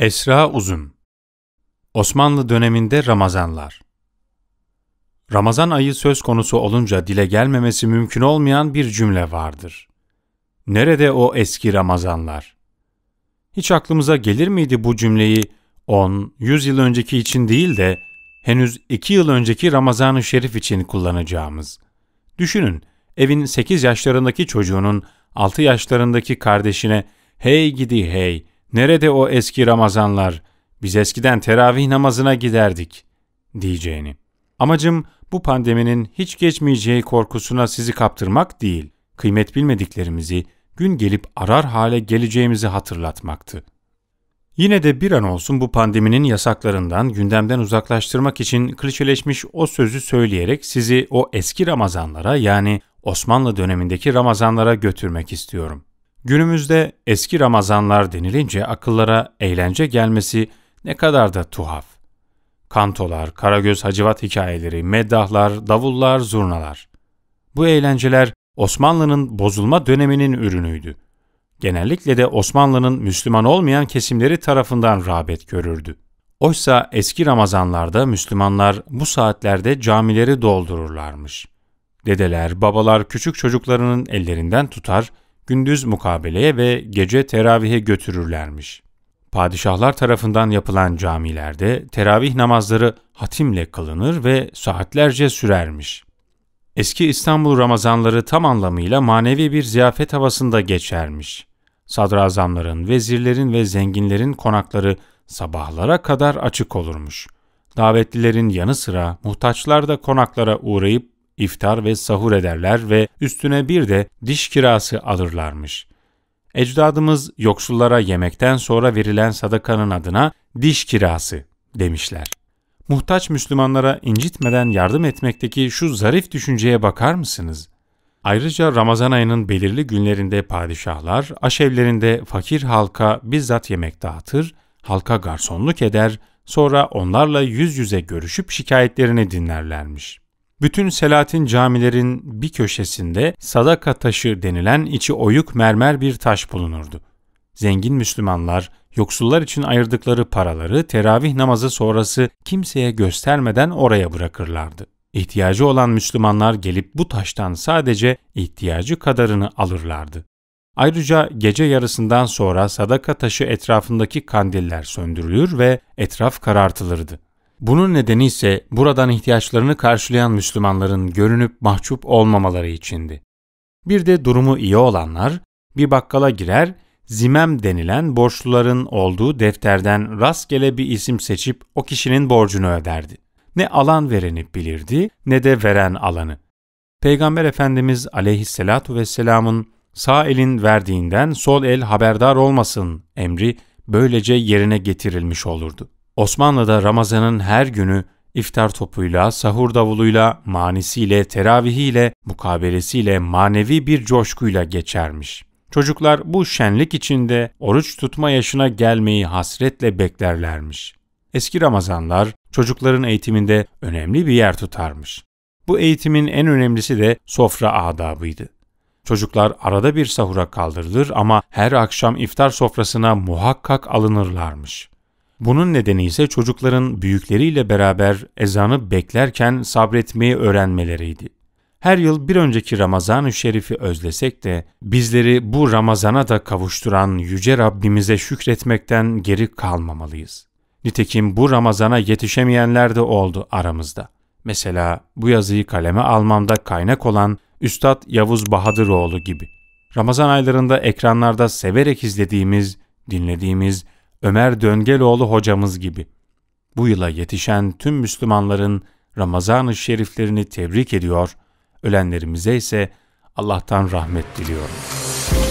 Esra Uzun Osmanlı döneminde Ramazanlar Ramazan ayı söz konusu olunca dile gelmemesi mümkün olmayan bir cümle vardır. Nerede o eski Ramazanlar? Hiç aklımıza gelir miydi bu cümleyi 10, 100 yıl önceki için değil de henüz 2 yıl önceki Ramazan-ı Şerif için kullanacağımız? Düşünün, evin 8 yaşlarındaki çocuğunun 6 yaşlarındaki kardeşine hey gidi hey, Nerede o eski Ramazanlar? Biz eskiden teravih namazına giderdik." diyeceğini. Amacım bu pandeminin hiç geçmeyeceği korkusuna sizi kaptırmak değil, kıymet bilmediklerimizi gün gelip arar hale geleceğimizi hatırlatmaktı. Yine de bir an olsun bu pandeminin yasaklarından gündemden uzaklaştırmak için klişeleşmiş o sözü söyleyerek sizi o eski Ramazanlara yani Osmanlı dönemindeki Ramazanlara götürmek istiyorum. Günümüzde eski Ramazanlar denilince akıllara eğlence gelmesi ne kadar da tuhaf. Kantolar, Karagöz Hacivat hikayeleri, meddahlar, davullar, zurnalar. Bu eğlenceler Osmanlı'nın bozulma döneminin ürünüydü. Genellikle de Osmanlı'nın Müslüman olmayan kesimleri tarafından rağbet görürdü. Oysa eski Ramazanlarda Müslümanlar bu saatlerde camileri doldururlarmış. Dedeler, babalar küçük çocuklarının ellerinden tutar, gündüz mukabeleye ve gece teravihe götürürlermiş. Padişahlar tarafından yapılan camilerde teravih namazları hatimle kılınır ve saatlerce sürermiş. Eski İstanbul Ramazanları tam anlamıyla manevi bir ziyafet havasında geçermiş. Sadrazamların, vezirlerin ve zenginlerin konakları sabahlara kadar açık olurmuş. Davetlilerin yanı sıra muhtaçlar da konaklara uğrayıp iftar ve sahur ederler ve üstüne bir de diş kirası alırlarmış. Ecdadımız yoksullara yemekten sonra verilen sadakanın adına diş kirası demişler. Muhtaç Müslümanlara incitmeden yardım etmekteki şu zarif düşünceye bakar mısınız? Ayrıca Ramazan ayının belirli günlerinde padişahlar aşevlerinde fakir halka bizzat yemek dağıtır, halka garsonluk eder, sonra onlarla yüz yüze görüşüp şikayetlerini dinlerlermiş. Bütün Selatin camilerin bir köşesinde sadaka taşı denilen içi oyuk mermer bir taş bulunurdu. Zengin Müslümanlar, yoksullar için ayırdıkları paraları teravih namazı sonrası kimseye göstermeden oraya bırakırlardı. İhtiyacı olan Müslümanlar gelip bu taştan sadece ihtiyacı kadarını alırlardı. Ayrıca gece yarısından sonra sadaka taşı etrafındaki kandiller söndürülür ve etraf karartılırdı. Bunun nedeni ise buradan ihtiyaçlarını karşılayan Müslümanların görünüp mahcup olmamaları içindi. Bir de durumu iyi olanlar bir bakkala girer, zimem denilen borçluların olduğu defterden rastgele bir isim seçip o kişinin borcunu öderdi. Ne alan vereni bilirdi ne de veren alanı. Peygamber Efendimiz aleyhissalatu vesselamın sağ elin verdiğinden sol el haberdar olmasın emri böylece yerine getirilmiş olurdu. Osmanlı'da Ramazan'ın her günü iftar topuyla, sahur davuluyla, manisiyle, teravihiyle, mukabelesiyle, manevi bir coşkuyla geçermiş. Çocuklar bu şenlik içinde oruç tutma yaşına gelmeyi hasretle beklerlermiş. Eski Ramazanlar çocukların eğitiminde önemli bir yer tutarmış. Bu eğitimin en önemlisi de sofra adabıydı. Çocuklar arada bir sahura kaldırılır ama her akşam iftar sofrasına muhakkak alınırlarmış. Bunun nedeni ise çocukların büyükleriyle beraber ezanı beklerken sabretmeyi öğrenmeleriydi. Her yıl bir önceki Ramazan-ı Şerif'i özlesek de bizleri bu Ramazan'a da kavuşturan Yüce Rabbimize şükretmekten geri kalmamalıyız. Nitekim bu Ramazan'a yetişemeyenler de oldu aramızda. Mesela bu yazıyı kaleme almamda kaynak olan Üstad Yavuz Bahadıroğlu gibi. Ramazan aylarında ekranlarda severek izlediğimiz, dinlediğimiz, Ömer Döngeloğlu hocamız gibi. Bu yıla yetişen tüm Müslümanların Ramazan-ı Şeriflerini tebrik ediyor, ölenlerimize ise Allah'tan rahmet diliyorum.